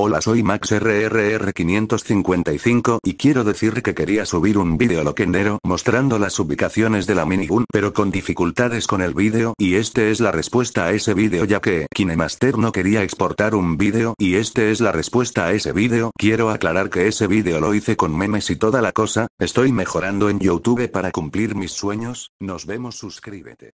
Hola soy MaxRRR555 y quiero decir que quería subir un vídeo loquendero mostrando las ubicaciones de la minigun pero con dificultades con el vídeo y este es la respuesta a ese vídeo ya que Kinemaster no quería exportar un vídeo y este es la respuesta a ese vídeo. Quiero aclarar que ese vídeo lo hice con memes y toda la cosa, estoy mejorando en YouTube para cumplir mis sueños, nos vemos suscríbete.